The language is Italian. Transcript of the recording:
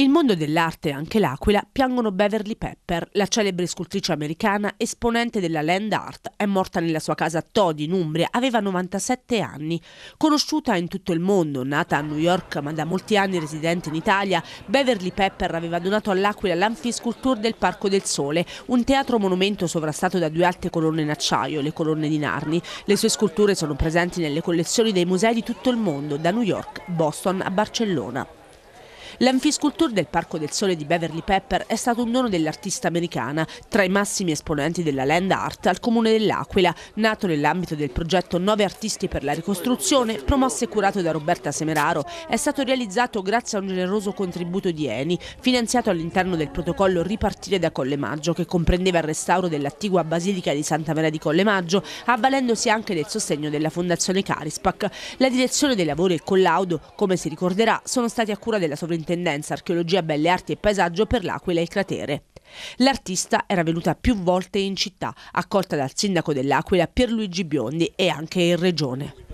Il mondo dell'arte e anche l'Aquila piangono Beverly Pepper, la celebre scultrice americana esponente della land art. È morta nella sua casa a Todi, in Umbria, aveva 97 anni. Conosciuta in tutto il mondo, nata a New York ma da molti anni residente in Italia, Beverly Pepper aveva donato all'Aquila l'Anfisculture del Parco del Sole, un teatro monumento sovrastato da due alte colonne in acciaio, le colonne di Narni. Le sue sculture sono presenti nelle collezioni dei musei di tutto il mondo, da New York, Boston a Barcellona. L'anfisculture del Parco del Sole di Beverly Pepper è stato un dono dell'artista americana, tra i massimi esponenti della land art al comune dell'Aquila, nato nell'ambito del progetto Nove artisti per la ricostruzione, promosso e curato da Roberta Semeraro, è stato realizzato grazie a un generoso contributo di Eni, finanziato all'interno del protocollo Ripartire da Colle Maggio, che comprendeva il restauro dell'attigua basilica di Santa Maria di Colle Maggio, avvalendosi anche del sostegno della Fondazione Carispac. La direzione dei lavori e il collaudo, come si ricorderà, sono stati a cura della sovrintendenza Soprintendenza Archeologia, Belle Arti e Paesaggio per l'Aquila e il Cratere. L'artista era venuta più volte in città, accolta dal sindaco dell'Aquila Pierluigi Biondi e anche in regione.